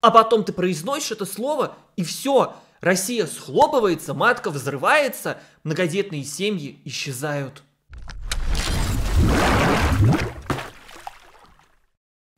А потом ты произносишь это слово, и все. Россия схлопывается, матка взрывается, многодетные семьи исчезают.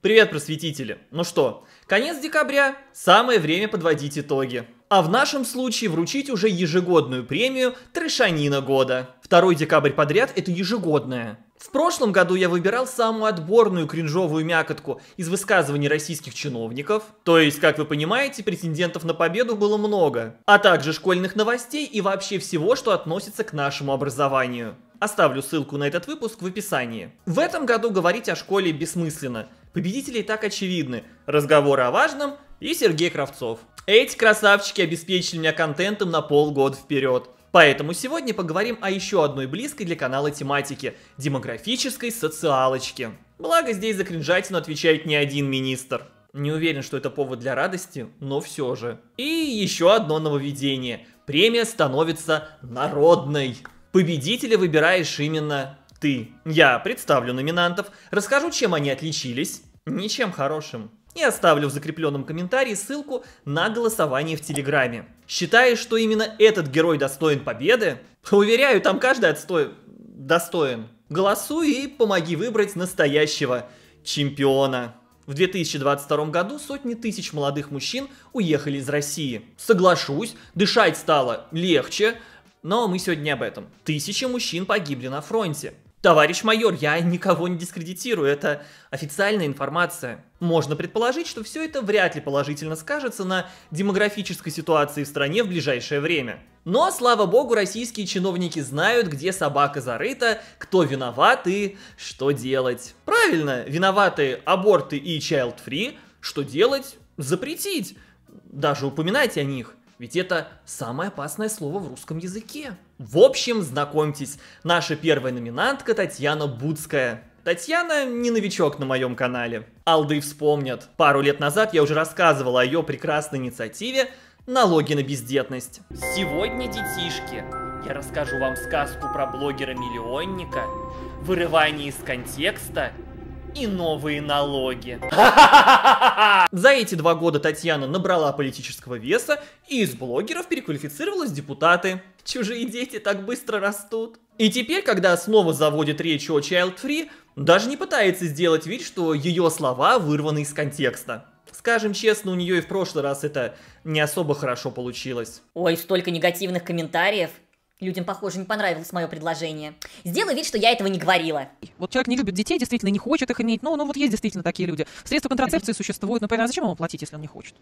Привет, просветители! Ну что, конец декабря, самое время подводить итоги. А в нашем случае вручить уже ежегодную премию «Трешанина года». Второй декабрь подряд – это ежегодное. В прошлом году я выбирал самую отборную кринжовую мякотку из высказываний российских чиновников, то есть, как вы понимаете, претендентов на победу было много, а также школьных новостей и вообще всего, что относится к нашему образованию. Оставлю ссылку на этот выпуск в описании. В этом году говорить о школе бессмысленно. Победители так очевидны. Разговоры о важном и Сергей Кравцов. Эти красавчики обеспечили меня контентом на полгода вперед. Поэтому сегодня поговорим о еще одной близкой для канала тематике – демографической социалочке. Благо здесь за кринжатину отвечает не один министр. Не уверен, что это повод для радости, но все же. И еще одно нововведение. Премия становится народной. Победителя выбираешь именно ты. Я представлю номинантов, расскажу, чем они отличились. Ничем хорошим и оставлю в закрепленном комментарии ссылку на голосование в Телеграме. Считаешь, что именно этот герой достоин победы? Уверяю, там каждый отстой... достоин. Голосуй и помоги выбрать настоящего чемпиона. В 2022 году сотни тысяч молодых мужчин уехали из России. Соглашусь, дышать стало легче, но мы сегодня не об этом. Тысячи мужчин погибли на фронте. Товарищ майор, я никого не дискредитирую, это официальная информация. Можно предположить, что все это вряд ли положительно скажется на демографической ситуации в стране в ближайшее время. Но, слава богу, российские чиновники знают, где собака зарыта, кто виноват и что делать. Правильно, виноваты аборты и child-free, что делать? Запретить. Даже упоминать о них. Ведь это самое опасное слово в русском языке. В общем, знакомьтесь, наша первая номинантка Татьяна Будская. Татьяна не новичок на моем канале. Алды вспомнят. Пару лет назад я уже рассказывал о ее прекрасной инициативе «Налоги на бездетность». Сегодня, детишки, я расскажу вам сказку про блогера-миллионника, вырывание из контекста и новые налоги. За эти два года Татьяна набрала политического веса и из блогеров переквалифицировалась в депутаты. Чужие дети так быстро растут. И теперь, когда снова заводит речь о Child Free, даже не пытается сделать вид, что ее слова вырваны из контекста. Скажем честно, у нее и в прошлый раз это не особо хорошо получилось. Ой, столько негативных комментариев. Людям, похоже, не понравилось мое предложение. Сделай вид, что я этого не говорила. Вот человек не любит детей, действительно не хочет их иметь. Ну, ну вот есть действительно такие люди. Средства контрацепции существуют. но понятно, зачем ему платить, если он не хочет?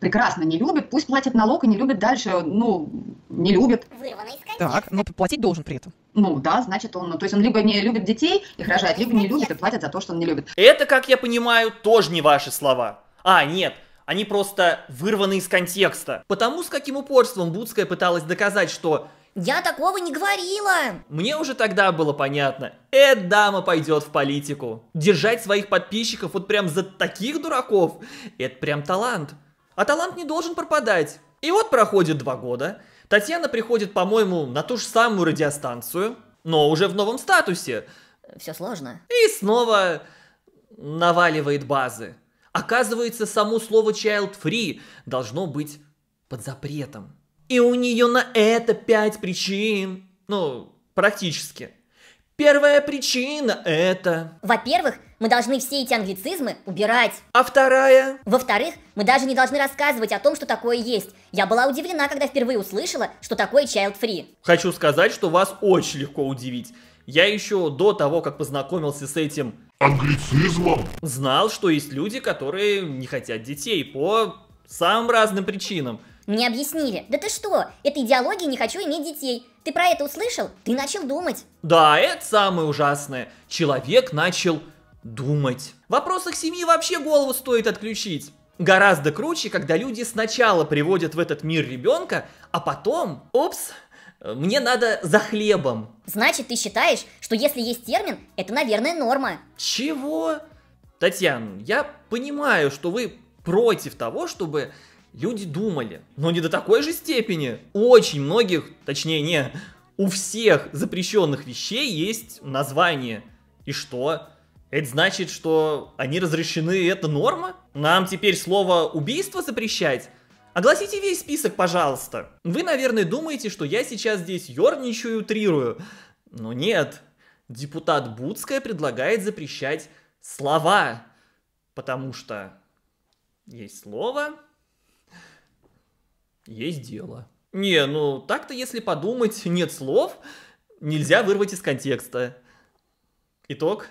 прекрасно не любит, пусть платит налог и не любит дальше, ну, не любит. Вырвано из Так, но платить должен при этом. Ну да, значит он, ну, то есть он либо не любит детей, их ну, рожает, либо не любит и платит за то, что он не любит. Это, как я понимаю, тоже не ваши слова. А, нет, они просто вырваны из контекста. Потому с каким упорством Будская пыталась доказать, что я такого не говорила! Мне уже тогда было понятно. Эта дама пойдет в политику. Держать своих подписчиков вот прям за таких дураков, это прям талант. А талант не должен пропадать. И вот проходит два года. Татьяна приходит, по-моему, на ту же самую радиостанцию, но уже в новом статусе. Все сложно. И снова наваливает базы. Оказывается, само слово child free должно быть под запретом. И у нее на это пять причин. Ну, практически. Первая причина это... Во-первых, мы должны все эти англицизмы убирать. А вторая? Во-вторых, мы даже не должны рассказывать о том, что такое есть. Я была удивлена, когда впервые услышала, что такое child free. Хочу сказать, что вас очень легко удивить. Я еще до того, как познакомился с этим англицизмом, знал, что есть люди, которые не хотят детей по самым разным причинам. Мне объяснили. Да ты что? Это идеологии «не хочу иметь детей». Ты про это услышал? Ты начал думать. Да, это самое ужасное. Человек начал думать. В вопросах семьи вообще голову стоит отключить. Гораздо круче, когда люди сначала приводят в этот мир ребенка, а потом, опс, мне надо за хлебом. Значит, ты считаешь, что если есть термин, это, наверное, норма. Чего? Татьяна, я понимаю, что вы против того, чтобы люди думали, но не до такой же степени. У очень многих, точнее не, у всех запрещенных вещей есть название. И что? Это значит, что они разрешены, и это норма? Нам теперь слово «убийство» запрещать? Огласите весь список, пожалуйста. Вы, наверное, думаете, что я сейчас здесь ерничаю и утрирую. Но нет. Депутат Будская предлагает запрещать слова. Потому что есть слово, есть дело. Не, ну так-то если подумать, нет слов, нельзя вырвать из контекста. Итог.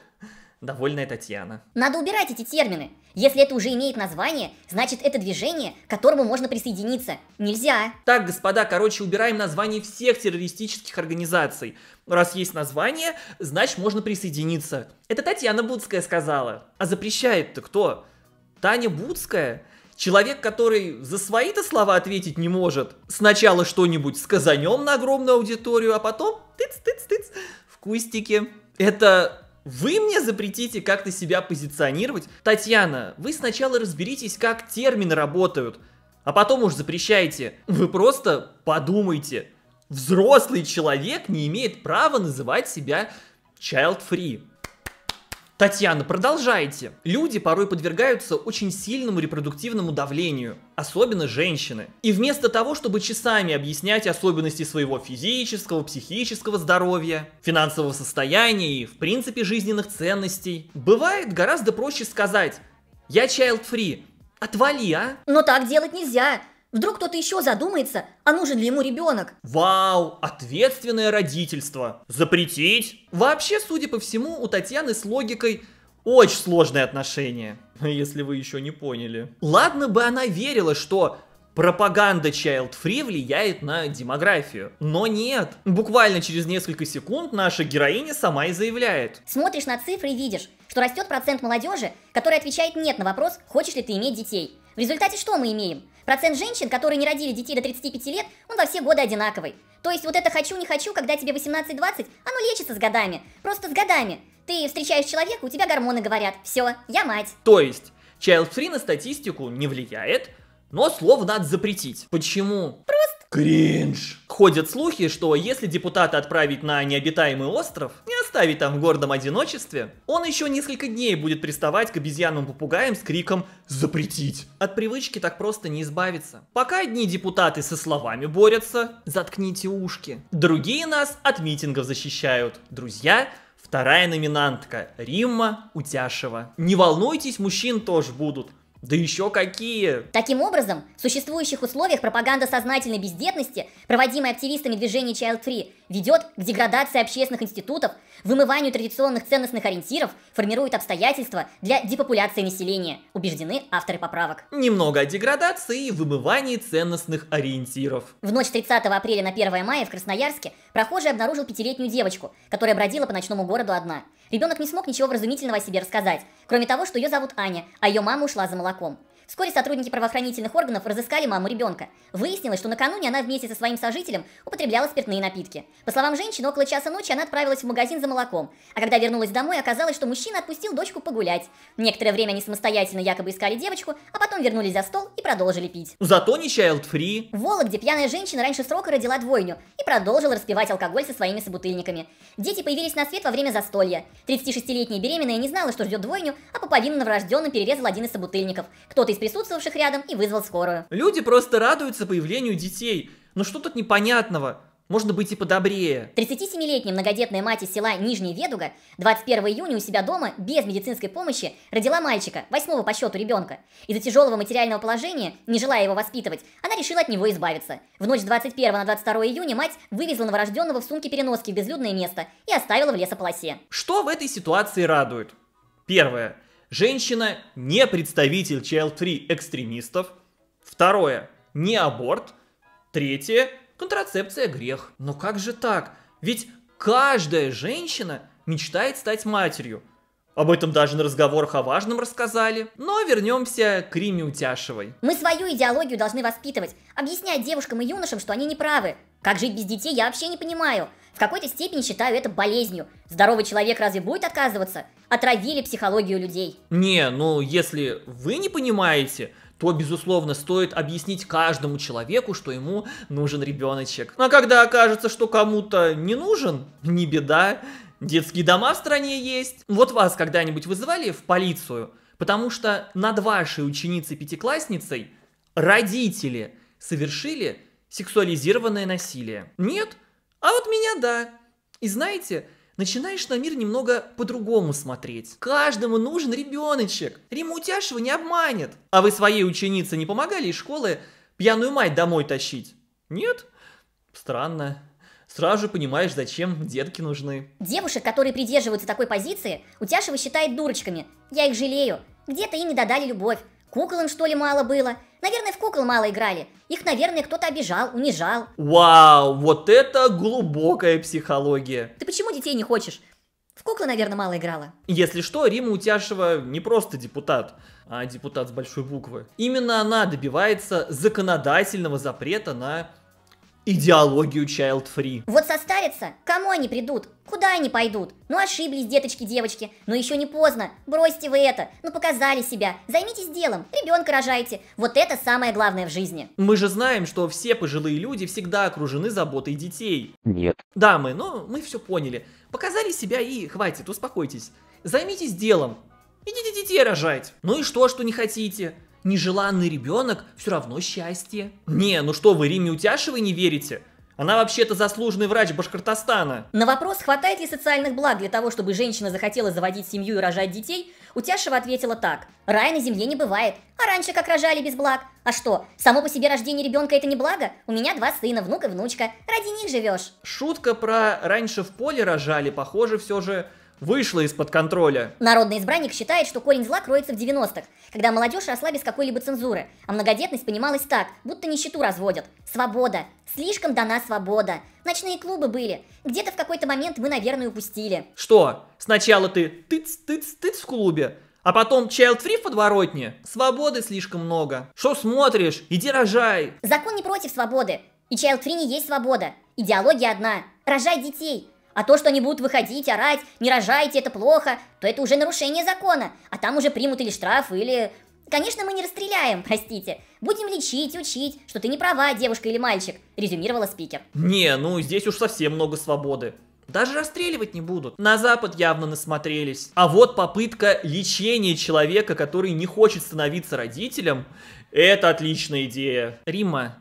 Довольная Татьяна. Надо убирать эти термины. Если это уже имеет название, значит это движение, к которому можно присоединиться. Нельзя. Так, господа, короче, убираем название всех террористических организаций. Раз есть название, значит можно присоединиться. Это Татьяна Будская сказала. А запрещает-то кто? Таня Будская? Человек, который за свои-то слова ответить не может, сначала что-нибудь сказанем на огромную аудиторию, а потом тыц-тыц-тыц в кустике. Это вы мне запретите как-то себя позиционировать? Татьяна, вы сначала разберитесь, как термины работают, а потом уж запрещайте. Вы просто подумайте. Взрослый человек не имеет права называть себя child-free. Татьяна, продолжайте. Люди порой подвергаются очень сильному репродуктивному давлению, особенно женщины. И вместо того, чтобы часами объяснять особенности своего физического, психического здоровья, финансового состояния и, в принципе, жизненных ценностей, бывает гораздо проще сказать «я child-free», отвали, а? Но так делать нельзя. Вдруг кто-то еще задумается, а нужен ли ему ребенок? Вау, ответственное родительство. Запретить? Вообще, судя по всему, у Татьяны с логикой очень сложные отношения. Если вы еще не поняли. Ладно бы она верила, что пропаганда Child Free влияет на демографию. Но нет. Буквально через несколько секунд наша героиня сама и заявляет. Смотришь на цифры и видишь, что растет процент молодежи, который отвечает нет на вопрос, хочешь ли ты иметь детей. В результате что мы имеем? Процент женщин, которые не родили детей до 35 лет, он во все годы одинаковый. То есть вот это «хочу-не хочу», когда тебе 18-20, оно лечится с годами. Просто с годами. Ты встречаешь человека, у тебя гормоны говорят «все, я мать». То есть child-free на статистику не влияет, но слово надо запретить. Почему? Просто Кринж. Ходят слухи, что если депутата отправить на необитаемый остров и оставить там в гордом одиночестве, он еще несколько дней будет приставать к обезьянным попугаям с криком «Запретить!». От привычки так просто не избавиться. Пока одни депутаты со словами борются, заткните ушки. Другие нас от митингов защищают. Друзья, Вторая номинантка Римма Утяшева. Не волнуйтесь, мужчин тоже будут. Да еще какие! Таким образом, в существующих условиях пропаганда сознательной бездетности, проводимая активистами движения Child Free, ведет к деградации общественных институтов, вымыванию традиционных ценностных ориентиров, формирует обстоятельства для депопуляции населения, убеждены авторы поправок. Немного о деградации и вымывании ценностных ориентиров. В ночь 30 апреля на 1 мая в Красноярске прохожий обнаружил пятилетнюю девочку, которая бродила по ночному городу одна – Ребенок не смог ничего вразумительного о себе рассказать, кроме того, что ее зовут Аня, а ее мама ушла за молоком. Вскоре сотрудники правоохранительных органов разыскали маму ребенка. Выяснилось, что накануне она вместе со своим сожителем употребляла спиртные напитки. По словам женщины, около часа ночи она отправилась в магазин за молоком. А когда вернулась домой, оказалось, что мужчина отпустил дочку погулять. Некоторое время они самостоятельно якобы искали девочку, а потом вернулись за стол и продолжили пить. Зато не child-free. В Вологде пьяная женщина раньше срока родила двойню и продолжила распивать алкоголь со своими собутыльниками. Дети появились на свет во время застолья. 36-летняя беременная не знала, что ждет двойню, а пуповину новорожденным перерезал один из собутыльников. Кто-то из из присутствовавших рядом и вызвал скорую. Люди просто радуются появлению детей. но ну что тут непонятного? Можно быть и подобрее. 37-летняя многодетная мать из села Нижний Ведуга 21 июня у себя дома без медицинской помощи родила мальчика, восьмого по счету ребенка. Из-за тяжелого материального положения, не желая его воспитывать, она решила от него избавиться. В ночь с 21 на 22 июня мать вывезла новорожденного в сумке переноски в безлюдное место и оставила в лесополосе. Что в этой ситуации радует? Первое. Женщина не представитель Child 3 экстремистов. Второе, не аборт. Третье, контрацепция грех. Но как же так? Ведь каждая женщина мечтает стать матерью. Об этом даже на разговорах о важном рассказали. Но вернемся к Риме Утяшевой. Мы свою идеологию должны воспитывать, объяснять девушкам и юношам, что они не правы. Как жить без детей, я вообще не понимаю. В какой-то степени считаю это болезнью. Здоровый человек разве будет отказываться? Отравили психологию людей. Не, ну если вы не понимаете, то, безусловно, стоит объяснить каждому человеку, что ему нужен ребеночек. А когда окажется, что кому-то не нужен, не беда, детские дома в стране есть. Вот вас когда-нибудь вызывали в полицию, потому что над вашей ученицей-пятиклассницей родители совершили сексуализированное насилие. Нет? А вот меня да. И знаете, начинаешь на мир немного по-другому смотреть. Каждому нужен ребеночек. Ремутяж его не обманет. А вы своей ученице не помогали из школы пьяную мать домой тащить? Нет? Странно. Сразу же понимаешь, зачем детки нужны. Девушек, которые придерживаются такой позиции, Утяшева считает дурочками. Я их жалею. Где-то и не додали любовь. Кукол им, что ли, мало было? Наверное, в кукол мало играли. Их, наверное, кто-то обижал, унижал. Вау, вот это глубокая психология. Ты почему детей не хочешь? В куклы, наверное, мало играла. Если что, Рима Утяшева не просто депутат, а депутат с большой буквы. Именно она добивается законодательного запрета на идеологию child free. Вот состарятся, кому они придут? Куда они пойдут? Ну ошиблись, деточки, девочки, но ну, еще не поздно. Бросьте вы это, ну показали себя, займитесь делом, ребенка рожайте. Вот это самое главное в жизни. Мы же знаем, что все пожилые люди всегда окружены заботой детей. Нет. Дамы, ну мы все поняли. Показали себя и хватит, успокойтесь. Займитесь делом. Идите детей рожать. Ну и что, что не хотите? нежеланный ребенок все равно счастье. Не, ну что вы, Риме Утяшевой не верите? Она вообще-то заслуженный врач Башкортостана. На вопрос, хватает ли социальных благ для того, чтобы женщина захотела заводить семью и рожать детей, Утяшева ответила так. Рай на земле не бывает. А раньше как рожали без благ? А что, само по себе рождение ребенка это не благо? У меня два сына, внук и внучка. Ради них живешь. Шутка про раньше в поле рожали, похоже, все же Вышла из-под контроля. Народный избранник считает, что корень зла кроется в 90-х, когда молодежь росла без какой-либо цензуры, а многодетность понималась так, будто нищету разводят. Свобода. Слишком дана свобода. Ночные клубы были. Где-то в какой-то момент мы, наверное, упустили. Что? Сначала ты тыц-тыц-тыц в клубе, а потом child free в подворотне? Свободы слишком много. Что смотришь? Иди рожай. Закон не против свободы. И child free не есть свобода. Идеология одна. Рожай детей. А то, что они будут выходить, орать, не рожайте, это плохо, то это уже нарушение закона. А там уже примут или штраф, или... Конечно, мы не расстреляем, простите. Будем лечить, учить, что ты не права, девушка или мальчик, резюмировала спикер. Не, ну здесь уж совсем много свободы. Даже расстреливать не будут. На Запад явно насмотрелись. А вот попытка лечения человека, который не хочет становиться родителем, это отличная идея. Рима,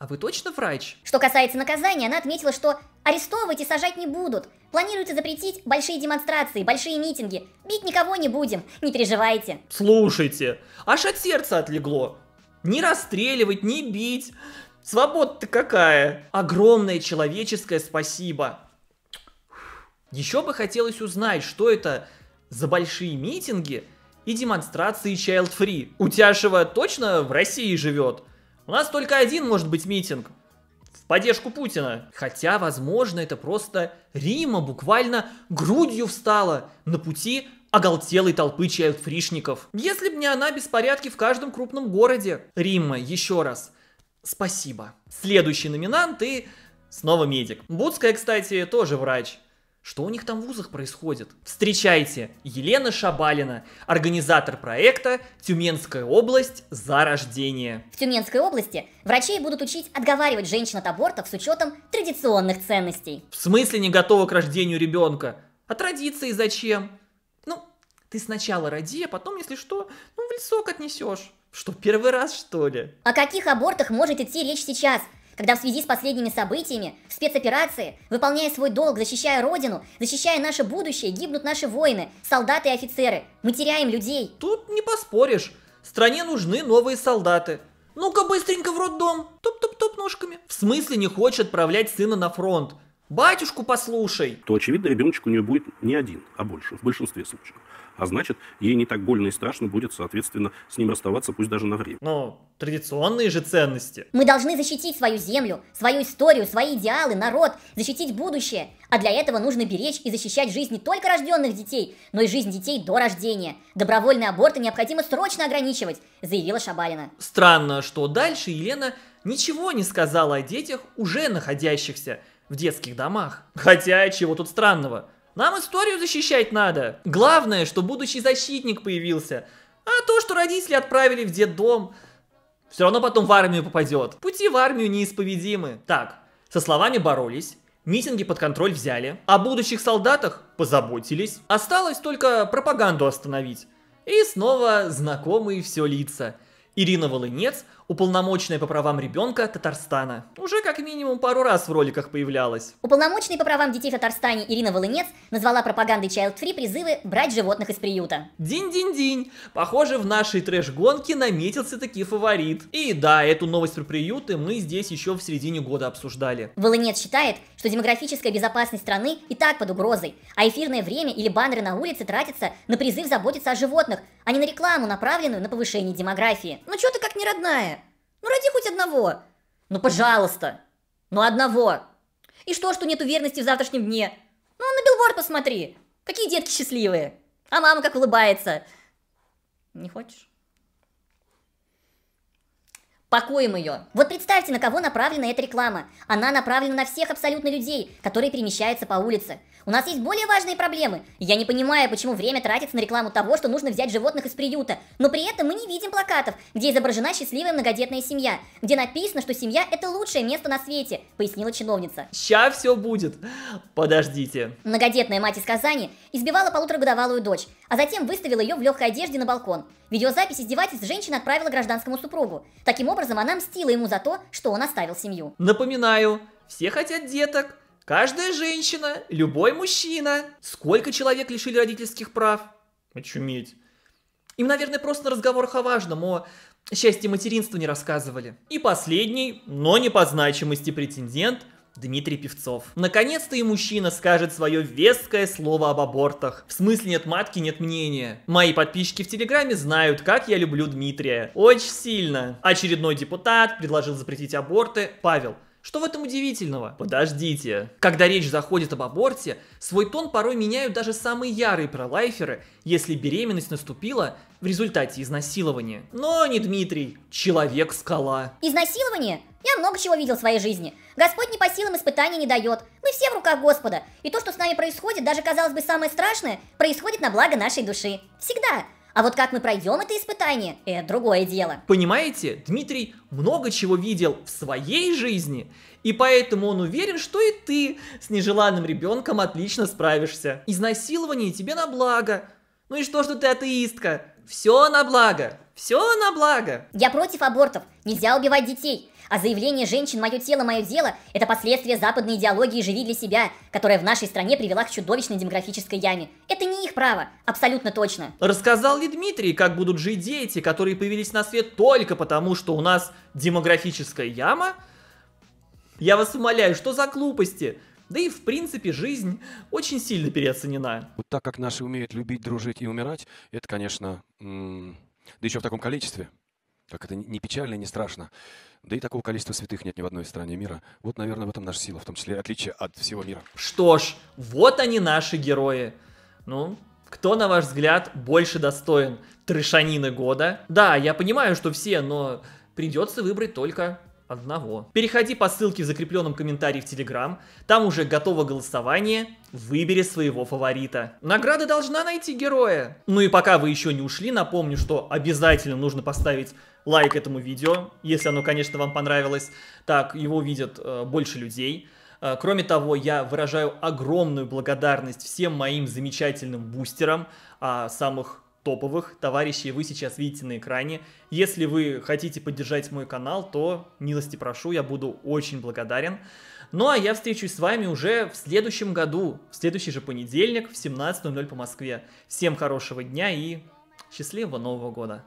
а вы точно врач? Что касается наказания, она отметила, что арестовывать и сажать не будут. Планируется запретить большие демонстрации, большие митинги. Бить никого не будем, не переживайте. Слушайте, аж от сердца отлегло. Не расстреливать, не бить. Свобода-то какая. Огромное человеческое спасибо. Еще бы хотелось узнать, что это за большие митинги и демонстрации Child Free. Утяшева точно в России живет? У нас только один может быть митинг в поддержку Путина. Хотя, возможно, это просто Рима буквально грудью встала на пути оголтелой толпы фришников. Если бы не она, беспорядки в каждом крупном городе. Рима, еще раз, спасибо. Следующий номинант и снова медик. Буцкая, кстати, тоже врач. Что у них там в вузах происходит? Встречайте, Елена Шабалина, организатор проекта «Тюменская область за рождение». В Тюменской области врачей будут учить отговаривать женщин от абортов с учетом традиционных ценностей. В смысле не готова к рождению ребенка? А традиции зачем? Ну, ты сначала роди, а потом, если что, ну в лесок отнесешь. Что, первый раз, что ли? О каких абортах может идти речь сейчас – когда в связи с последними событиями в спецоперации, выполняя свой долг, защищая Родину, защищая наше будущее, гибнут наши воины, солдаты и офицеры. Мы теряем людей. Тут не поспоришь. Стране нужны новые солдаты. Ну-ка быстренько в роддом. Топ-топ-топ ножками. В смысле не хочет отправлять сына на фронт? Батюшку послушай. То, очевидно, ребеночек у нее будет не один, а больше, в большинстве случаев. А значит, ей не так больно и страшно будет, соответственно, с ним расставаться, пусть даже на время. Но традиционные же ценности. Мы должны защитить свою землю, свою историю, свои идеалы, народ, защитить будущее. А для этого нужно беречь и защищать жизнь не только рожденных детей, но и жизнь детей до рождения. Добровольные аборты необходимо срочно ограничивать, заявила Шабалина. Странно, что дальше Елена ничего не сказала о детях, уже находящихся в детских домах. Хотя, чего тут странного? Нам историю защищать надо. Главное, что будущий защитник появился. А то, что родители отправили в детдом, все равно потом в армию попадет. Пути в армию неисповедимы. Так, со словами боролись, митинги под контроль взяли, о будущих солдатах позаботились. Осталось только пропаганду остановить. И снова знакомые все лица. Ирина Волынец уполномоченная по правам ребенка Татарстана. Уже как минимум пару раз в роликах появлялась. Уполномоченный по правам детей в Татарстане Ирина Волынец назвала пропагандой Child Free призывы брать животных из приюта. Динь-динь-динь! Похоже, в нашей трэш-гонке наметился таки фаворит. И да, эту новость про приюты мы здесь еще в середине года обсуждали. Волынец считает, что демографическая безопасность страны и так под угрозой, а эфирное время или баннеры на улице тратятся на призыв заботиться о животных, а не на рекламу, направленную на повышение демографии. Ну что ты как не родная? Ну ради хоть одного. Ну пожалуйста. Ну одного. И что, что нет уверенности в завтрашнем дне? Ну на билборд посмотри. Какие детки счастливые. А мама как улыбается. Не хочешь? Пакуем ее. Вот представьте, на кого направлена эта реклама. Она направлена на всех абсолютно людей, которые перемещаются по улице. У нас есть более важные проблемы. Я не понимаю, почему время тратится на рекламу того, что нужно взять животных из приюта. Но при этом мы не видим плакатов, где изображена счастливая многодетная семья, где написано, что семья это лучшее место на свете, пояснила чиновница. Ща все будет. Подождите. Многодетная мать из Казани избивала полуторагодовалую дочь, а затем выставил ее в легкой одежде на балкон. Видеозапись издевательств женщина отправила гражданскому супругу. Таким образом, она мстила ему за то, что он оставил семью. Напоминаю, все хотят деток. Каждая женщина, любой мужчина. Сколько человек лишили родительских прав? Очуметь. Им, наверное, просто на разговорах о важном, о счастье материнства не рассказывали. И последний, но не по значимости претендент – Дмитрий Певцов. Наконец-то и мужчина скажет свое веское слово об абортах. В смысле нет матки, нет мнения. Мои подписчики в Телеграме знают, как я люблю Дмитрия. Очень сильно. Очередной депутат предложил запретить аборты. Павел, что в этом удивительного? Подождите. Когда речь заходит об аборте, свой тон порой меняют даже самые ярые пролайферы, если беременность наступила в результате изнасилования. Но не Дмитрий, человек-скала. Изнасилование я много чего видел в своей жизни. Господь не по силам испытаний не дает. Мы все в руках Господа. И то, что с нами происходит, даже, казалось бы, самое страшное, происходит на благо нашей души. Всегда. А вот как мы пройдем это испытание, это другое дело. Понимаете, Дмитрий много чего видел в своей жизни, и поэтому он уверен, что и ты с нежеланным ребенком отлично справишься. Изнасилование тебе на благо. Ну и что, что ты атеистка? Все на благо. Все на благо. Я против абортов. Нельзя убивать детей. А заявление женщин «Мое тело, мое дело» — это последствия западной идеологии «Живи для себя», которая в нашей стране привела к чудовищной демографической яме. Это не их право, абсолютно точно. Рассказал ли Дмитрий, как будут жить дети, которые появились на свет только потому, что у нас демографическая яма? Я вас умоляю, что за глупости? Да и в принципе жизнь очень сильно переоценена. Вот так как наши умеют любить, дружить и умирать, это, конечно, да еще в таком количестве. Как это не печально и не страшно. Да и такого количества святых нет ни в одной стране мира. Вот, наверное, в этом наша сила, в том числе отличие от всего мира. Что ж, вот они наши герои. Ну, кто, на ваш взгляд, больше достоин трешанины года? Да, я понимаю, что все, но придется выбрать только одного. Переходи по ссылке в закрепленном комментарии в Телеграм, там уже готово голосование, выбери своего фаворита. Награда должна найти героя. Ну и пока вы еще не ушли, напомню, что обязательно нужно поставить лайк этому видео, если оно, конечно, вам понравилось. Так, его видят э, больше людей. Э, кроме того, я выражаю огромную благодарность всем моим замечательным бустерам, э, самых топовых товарищей вы сейчас видите на экране. Если вы хотите поддержать мой канал, то милости прошу, я буду очень благодарен. Ну а я встречусь с вами уже в следующем году, в следующий же понедельник в 17.00 по Москве. Всем хорошего дня и счастливого Нового года!